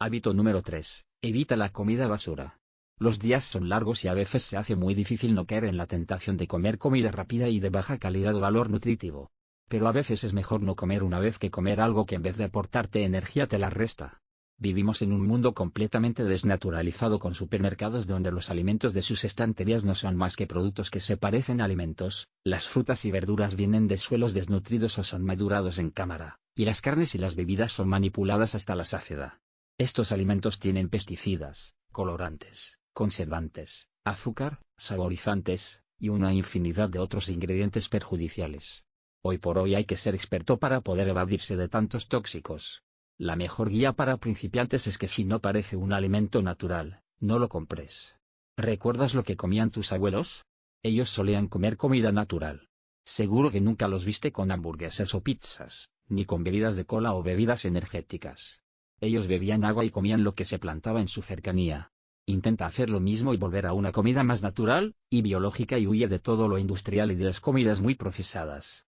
Hábito número 3. Evita la comida basura. Los días son largos y a veces se hace muy difícil no caer en la tentación de comer comida rápida y de baja calidad o valor nutritivo. Pero a veces es mejor no comer una vez que comer algo que en vez de aportarte energía te la resta. Vivimos en un mundo completamente desnaturalizado con supermercados donde los alimentos de sus estanterías no son más que productos que se parecen a alimentos, las frutas y verduras vienen de suelos desnutridos o son madurados en cámara, y las carnes y las bebidas son manipuladas hasta la saciedad. Estos alimentos tienen pesticidas, colorantes, conservantes, azúcar, saborizantes, y una infinidad de otros ingredientes perjudiciales. Hoy por hoy hay que ser experto para poder evadirse de tantos tóxicos. La mejor guía para principiantes es que si no parece un alimento natural, no lo compres. ¿Recuerdas lo que comían tus abuelos? Ellos solían comer comida natural. Seguro que nunca los viste con hamburguesas o pizzas, ni con bebidas de cola o bebidas energéticas. Ellos bebían agua y comían lo que se plantaba en su cercanía. Intenta hacer lo mismo y volver a una comida más natural y biológica y huye de todo lo industrial y de las comidas muy procesadas.